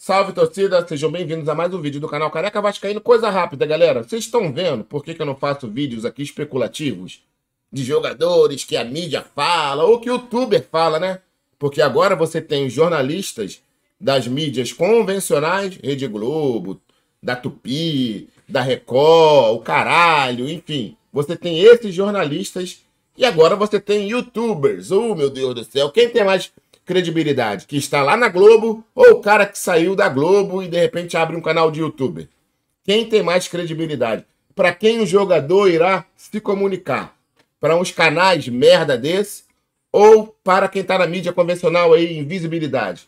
Salve torcida, sejam bem-vindos a mais um vídeo do canal Careca Vascaíno. Coisa rápida, galera. Vocês estão vendo por que, que eu não faço vídeos aqui especulativos de jogadores que a mídia fala ou que o youtuber fala, né? Porque agora você tem jornalistas das mídias convencionais, Rede Globo, da Tupi, da Record, o caralho, enfim. Você tem esses jornalistas e agora você tem youtubers. Oh, meu Deus do céu. Quem tem mais credibilidade? Que está lá na Globo ou o cara que saiu da Globo e de repente abre um canal de YouTube? Quem tem mais credibilidade? Para quem o jogador irá se comunicar? Para uns canais merda desse ou para quem está na mídia convencional aí, invisibilidade?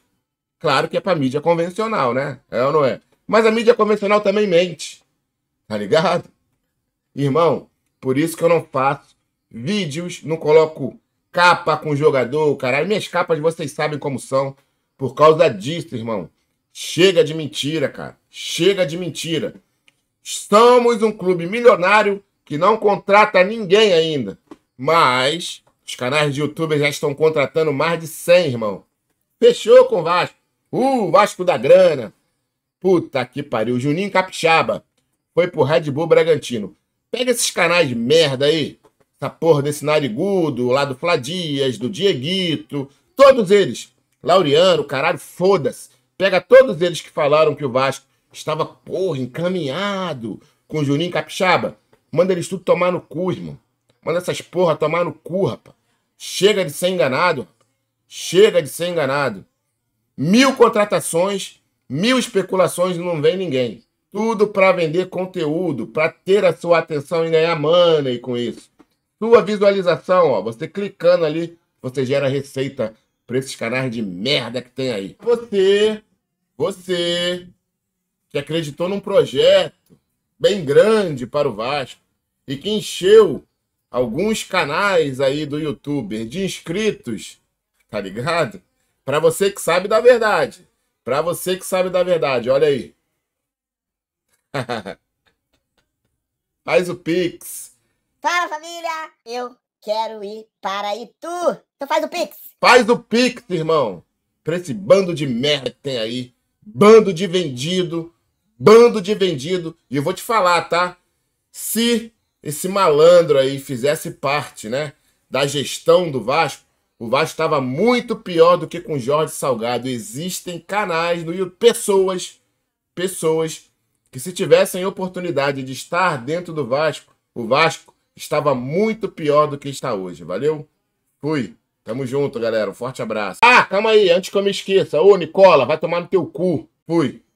Claro que é para mídia convencional, né? É ou não é? Mas a mídia convencional também mente. Tá ligado? Irmão, por isso que eu não faço vídeos, não coloco capa com jogador, caralho. Minhas capas vocês sabem como são. Por causa disso, irmão. Chega de mentira, cara. Chega de mentira. Somos um clube milionário que não contrata ninguém ainda. Mas os canais de YouTube já estão contratando mais de 100, irmão. Fechou com o Vasco. Uh, Vasco da grana. Puta que pariu. Juninho Capixaba. Foi pro Red Bull Bragantino. Pega esses canais de merda aí essa porra desse narigudo, lá do Fladias, do Dieguito, todos eles. Laureano, caralho, foda-se. Pega todos eles que falaram que o Vasco estava, porra, encaminhado com o Juninho Capixaba. Manda eles tudo tomar no cu, irmão. Manda essas porra tomar no cu, rapaz. Chega de ser enganado. Chega de ser enganado. Mil contratações, mil especulações e não vem ninguém. Tudo para vender conteúdo, para ter a sua atenção e ganhar money com isso sua visualização, ó. Você clicando ali, você gera receita para esses canais de merda que tem aí. Você, você que acreditou num projeto bem grande para o Vasco e que encheu alguns canais aí do YouTube de inscritos, tá ligado? Para você que sabe da verdade. Para você que sabe da verdade, olha aí. Faz o Pix Fala, família! Eu quero ir para Itu. Então faz o Pix. Faz o Pix, irmão. Pra esse bando de merda que tem aí. Bando de vendido. Bando de vendido. E eu vou te falar, tá? Se esse malandro aí fizesse parte, né? Da gestão do Vasco, o Vasco estava muito pior do que com Jorge Salgado. Existem canais no YouTube, pessoas, pessoas que se tivessem oportunidade de estar dentro do Vasco, o Vasco estava muito pior do que está hoje. Valeu? Fui. Tamo junto, galera. Um forte abraço. Ah, calma aí, antes que eu me esqueça. Ô, Nicola, vai tomar no teu cu. Fui.